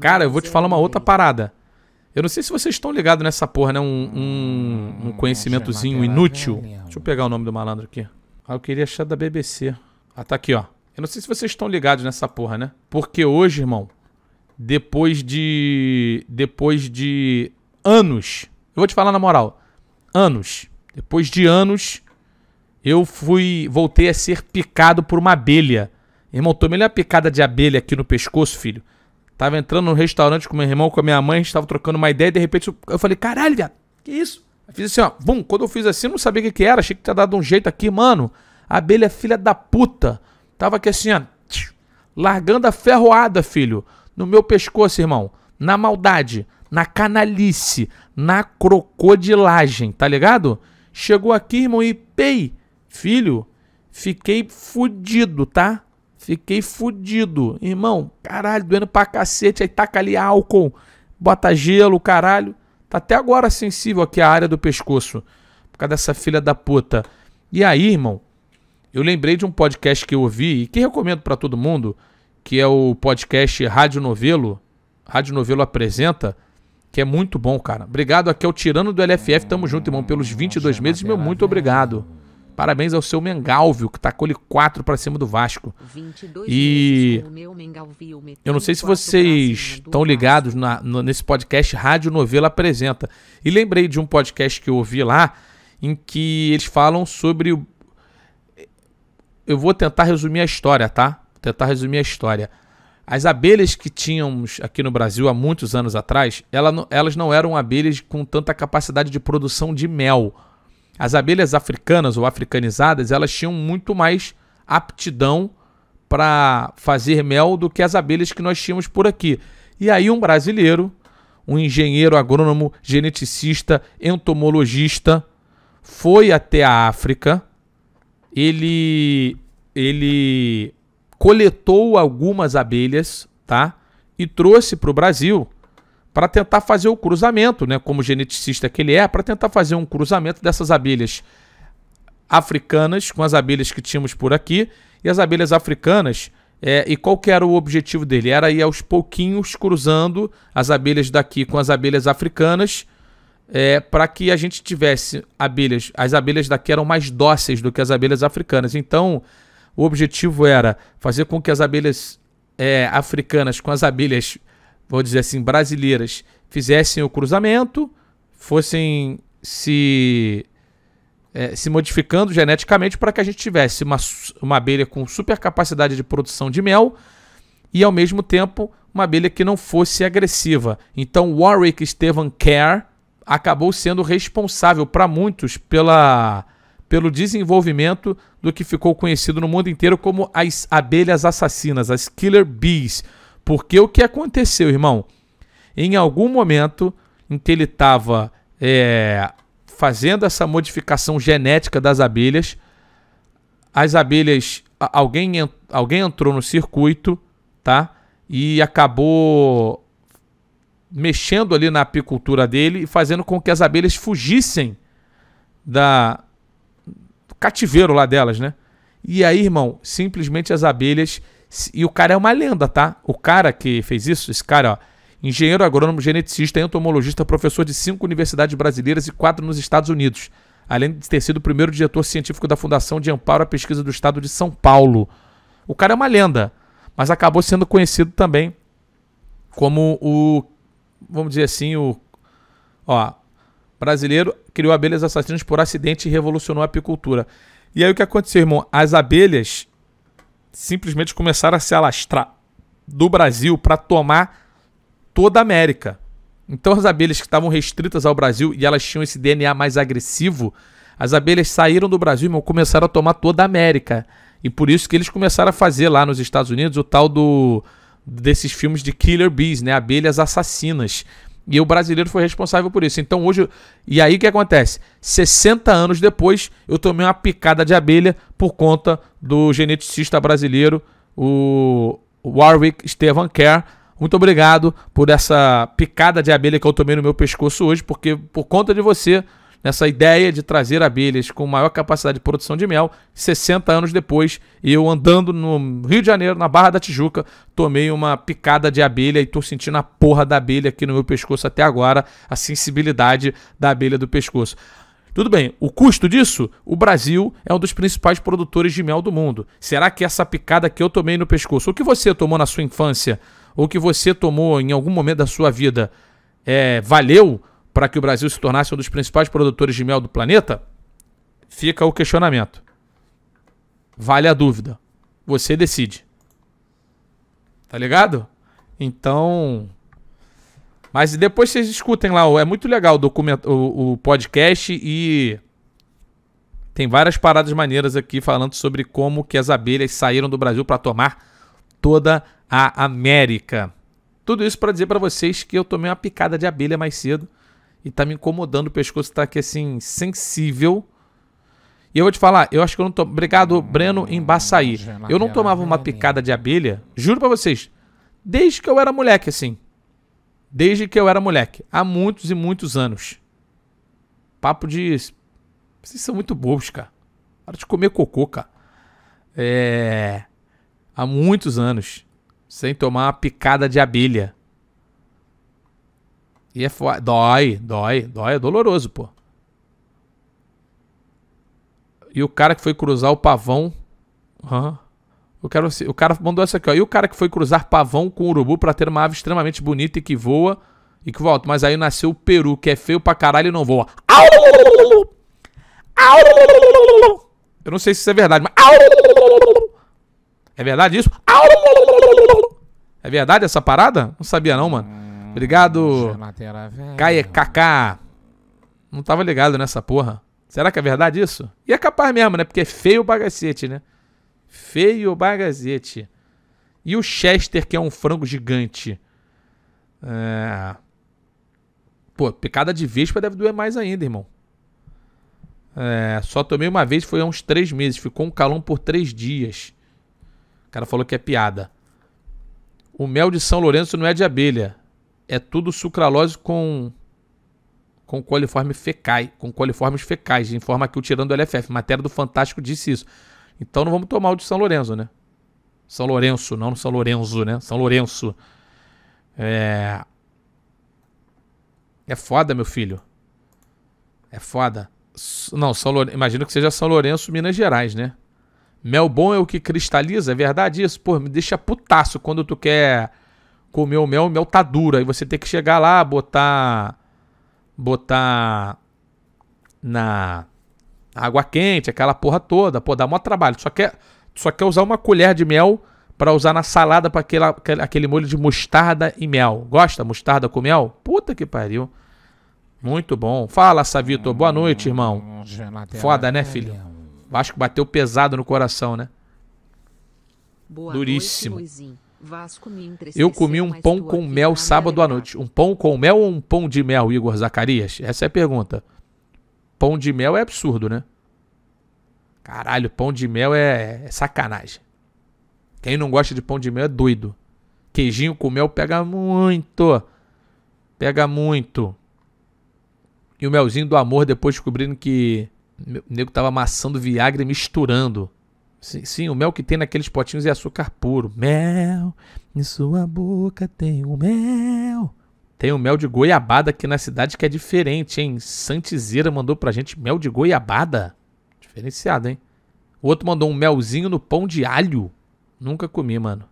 Cara, eu vou te falar uma outra parada. Eu não sei se vocês estão ligados nessa porra, né? Um, um, um conhecimentozinho inútil. Deixa eu pegar o nome do malandro aqui. Ah, eu queria achar da BBC. Ah, tá aqui, ó. Eu não sei se vocês estão ligados nessa porra, né? Porque hoje, irmão, depois de. Depois de anos. Eu vou te falar na moral. Anos. Depois de anos, eu fui. Voltei a ser picado por uma abelha. Irmão, tomei uma picada de abelha aqui no pescoço, filho. Tava entrando no restaurante com meu irmão, com a minha mãe, a gente tava trocando uma ideia e de repente eu falei, caralho, viado, que isso? Eu fiz assim, ó, bum, quando eu fiz assim, não sabia o que, que era, achei que tinha dado um jeito aqui, mano. A abelha é filha da puta. Tava aqui assim, ó, tch, largando a ferroada, filho, no meu pescoço, irmão. Na maldade, na canalice, na crocodilagem, tá ligado? Chegou aqui, irmão, e pei, filho, fiquei fudido, tá? Fiquei fudido. Irmão, caralho, doendo pra cacete. Aí taca ali álcool, bota gelo, caralho. Tá até agora sensível aqui a área do pescoço. Por causa dessa filha da puta. E aí, irmão, eu lembrei de um podcast que eu ouvi e que recomendo para todo mundo, que é o podcast Rádio Novelo. Rádio Novelo apresenta, que é muito bom, cara. Obrigado aqui ao é Tirano do LFF. Tamo junto, irmão, pelos 22 é meses. Meu, muito obrigado. Parabéns ao seu Mengalvio, que tacou tá ele 4 para cima do Vasco. E eu não sei se vocês estão ligados na, no, nesse podcast Rádio Novela Apresenta. E lembrei de um podcast que eu ouvi lá, em que eles falam sobre... O... Eu vou tentar resumir a história, tá? Vou tentar resumir a história. As abelhas que tínhamos aqui no Brasil há muitos anos atrás, ela, elas não eram abelhas com tanta capacidade de produção de mel, as abelhas africanas ou africanizadas, elas tinham muito mais aptidão para fazer mel do que as abelhas que nós tínhamos por aqui. E aí um brasileiro, um engenheiro agrônomo, geneticista, entomologista, foi até a África. Ele ele coletou algumas abelhas, tá? E trouxe para o Brasil para tentar fazer o cruzamento, né, como geneticista que ele é, para tentar fazer um cruzamento dessas abelhas africanas com as abelhas que tínhamos por aqui e as abelhas africanas. É, e qual que era o objetivo dele? Era ir aos pouquinhos cruzando as abelhas daqui com as abelhas africanas é, para que a gente tivesse abelhas. As abelhas daqui eram mais dóceis do que as abelhas africanas. Então, o objetivo era fazer com que as abelhas é, africanas com as abelhas vou dizer assim, brasileiras, fizessem o cruzamento, fossem se, é, se modificando geneticamente para que a gente tivesse uma, uma abelha com super capacidade de produção de mel e, ao mesmo tempo, uma abelha que não fosse agressiva. Então, Warwick Stephen Kerr acabou sendo responsável para muitos pela pelo desenvolvimento do que ficou conhecido no mundo inteiro como as abelhas assassinas, as killer bees. Porque o que aconteceu, irmão? Em algum momento em que ele estava é, fazendo essa modificação genética das abelhas, as abelhas, alguém, alguém entrou no circuito, tá? E acabou mexendo ali na apicultura dele e fazendo com que as abelhas fugissem da do cativeiro lá delas, né? E aí, irmão, simplesmente as abelhas e o cara é uma lenda, tá? O cara que fez isso, esse cara, ó, engenheiro agrônomo, geneticista, entomologista, professor de cinco universidades brasileiras e quatro nos Estados Unidos, além de ter sido o primeiro diretor científico da Fundação de Amparo à Pesquisa do Estado de São Paulo. O cara é uma lenda, mas acabou sendo conhecido também como o, vamos dizer assim, o ó, brasileiro criou abelhas assassinas por acidente e revolucionou a apicultura. E aí o que aconteceu, irmão? As abelhas simplesmente começaram a se alastrar do Brasil para tomar toda a América. Então as abelhas que estavam restritas ao Brasil e elas tinham esse DNA mais agressivo, as abelhas saíram do Brasil e começaram a tomar toda a América. E por isso que eles começaram a fazer lá nos Estados Unidos o tal do desses filmes de killer bees, né, abelhas assassinas. E o brasileiro foi responsável por isso. Então hoje. E aí o que acontece? 60 anos depois, eu tomei uma picada de abelha por conta do geneticista brasileiro, o Warwick Stefan Kerr. Muito obrigado por essa picada de abelha que eu tomei no meu pescoço hoje, porque por conta de você nessa ideia de trazer abelhas com maior capacidade de produção de mel. 60 anos depois, eu andando no Rio de Janeiro, na Barra da Tijuca, tomei uma picada de abelha e tô sentindo a porra da abelha aqui no meu pescoço até agora, a sensibilidade da abelha do pescoço. Tudo bem, o custo disso? O Brasil é um dos principais produtores de mel do mundo. Será que essa picada que eu tomei no pescoço, ou que você tomou na sua infância, ou que você tomou em algum momento da sua vida, é, valeu? para que o Brasil se tornasse um dos principais produtores de mel do planeta, fica o questionamento. Vale a dúvida. Você decide. Tá ligado? Então. Mas depois vocês escutem lá. É muito legal o, documento, o, o podcast e. Tem várias paradas maneiras aqui falando sobre como que as abelhas saíram do Brasil para tomar toda a América. Tudo isso para dizer para vocês que eu tomei uma picada de abelha mais cedo e tá me incomodando. O pescoço tá aqui assim, sensível. E eu vou te falar, eu acho que eu não tô. Obrigado, hum, Breno Embaçaí. Eu não tomava uma picada de abelha, juro para vocês, desde que eu era moleque, assim. Desde que eu era moleque. Há muitos e muitos anos. Papo de. Vocês são muito bobos, cara. Para de comer cocô, cara. É. Há muitos anos. Sem tomar uma picada de abelha. E é foda. Dói, dói, dói, é doloroso, pô. E o cara que foi cruzar o pavão. Uhum. Eu quero, o cara mandou essa aqui, ó. E o cara que foi cruzar pavão com urubu para ter uma ave extremamente bonita e que voa e que volta. Mas aí nasceu o peru, que é feio pra caralho e não voa. Eu não sei se isso é verdade, mas. É verdade isso? É verdade essa parada? Não sabia não, mano. Obrigado. Caia Kaká. Não tava ligado nessa porra. Será que é verdade isso? E é capaz mesmo, né? Porque é feio o bagacete, né? Feio bagazete. E o Chester, que é um frango gigante. É... Pô, picada de vespa deve doer mais ainda, irmão. É... Só tomei uma vez, foi há uns três meses. Ficou um calão por três dias. O cara falou que é piada. O mel de São Lourenço não é de abelha é tudo sucralose com com coliforme fecais, com coliformes fecais, informa aqui o tirando do LFF. Matéria do Fantástico disse isso. Então não vamos tomar o de São Lourenço, né? São Lourenço, não São Lourenço, né? São Lourenço. É. É foda, meu filho. É foda. Não, São Lourenço. Imagino que seja São Lourenço, Minas Gerais, né? Mel bom é o que cristaliza, é verdade isso? Pô, me deixa putaço quando tu quer comeu o mel, o mel tá duro. Aí você tem que chegar lá, botar. botar. na água quente, aquela porra toda. Pô, dá mó trabalho. Só quer, só quer usar uma colher de mel para usar na salada para aquele, aquele molho de mostarda e mel. Gosta mostarda com mel? Puta que pariu. Muito bom. Fala, Savito. Boa noite, irmão. Foda, né, filho? Vasco bateu pesado no coração, né? Boa Duríssimo. Noite, eu comi um pão com mel sábado à noite. Um pão com mel ou um pão de mel, Igor Zacarias? Essa é a pergunta. Pão de mel é absurdo, né? Caralho, pão de mel é, é sacanagem. Quem não gosta de pão de mel é doido. Queijinho com mel pega muito. Pega muito. E o melzinho do amor, depois descobrindo que o nego tava amassando Viagra e misturando. Sim, sim, o mel que tem naqueles potinhos é açúcar puro. Mel, em sua boca tem o mel. Tem o mel de goiabada aqui na cidade que é diferente, hein? Santizeira mandou pra gente mel de goiabada. Diferenciado, hein? O outro mandou um melzinho no pão de alho. Nunca comi, mano.